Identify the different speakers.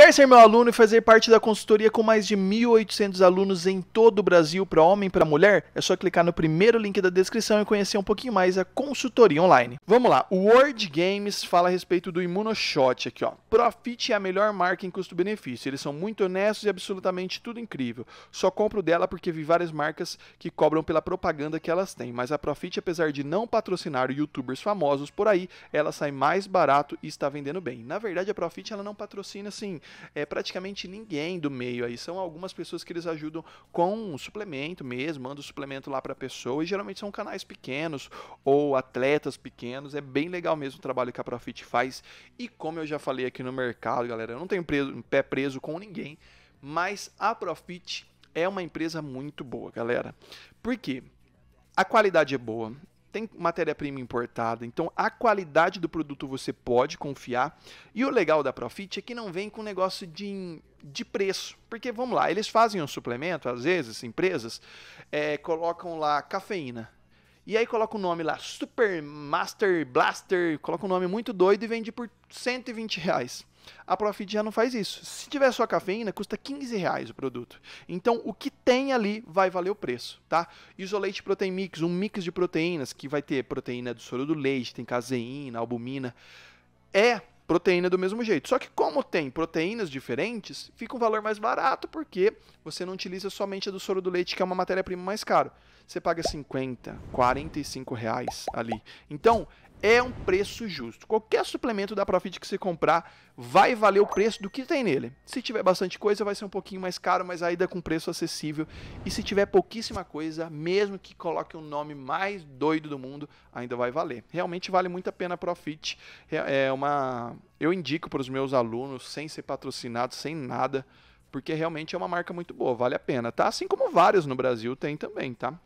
Speaker 1: Quer ser meu aluno e fazer parte da consultoria com mais de 1.800 alunos em todo o Brasil para homem e para mulher? É só clicar no primeiro link da descrição e conhecer um pouquinho mais a consultoria online. Vamos lá, o Word Games fala a respeito do Imunoshot aqui, ó. Profit é a melhor marca em custo-benefício. Eles são muito honestos e absolutamente tudo incrível. Só compro dela porque vi várias marcas que cobram pela propaganda que elas têm, mas a Profit, apesar de não patrocinar youtubers famosos por aí, ela sai mais barato e está vendendo bem. Na verdade, a Profit ela não patrocina assim é, praticamente ninguém do meio aí. São algumas pessoas que eles ajudam com um suplemento mesmo, manda um suplemento lá para a pessoa. E geralmente são canais pequenos ou atletas pequenos. É bem legal mesmo o trabalho que a Profit faz. E como eu já falei aqui no mercado, galera, eu não tenho preso, pé preso com ninguém, mas a Profit é uma empresa muito boa, galera. Por quê? A qualidade é boa, tem matéria-prima importada. Então, a qualidade do produto você pode confiar. E o legal da Profit é que não vem com negócio de, de preço. Porque, vamos lá, eles fazem um suplemento, às vezes, empresas, é, colocam lá cafeína. E aí coloca o nome lá, Super Master Blaster, coloca um nome muito doido e vende por 120 reais. A Profit já não faz isso. Se tiver só cafeína, custa 15 reais o produto. Então, o que tem ali vai valer o preço, tá? Isolate Protein Mix, um mix de proteínas que vai ter proteína do soro do leite, tem caseína, albumina. É proteína do mesmo jeito. Só que como tem proteínas diferentes, fica um valor mais barato porque você não utiliza somente a do soro do leite, que é uma matéria-prima mais cara. Você paga 50, 45 reais ali. Então, é um preço justo. Qualquer suplemento da Profit que você comprar vai valer o preço do que tem nele. Se tiver bastante coisa, vai ser um pouquinho mais caro, mas ainda com preço acessível. E se tiver pouquíssima coisa, mesmo que coloque o um nome mais doido do mundo, ainda vai valer. Realmente vale muito a pena a Profit. É, é uma, eu indico para os meus alunos sem ser patrocinado, sem nada, porque realmente é uma marca muito boa, vale a pena, tá? Assim como várias no Brasil tem também, tá?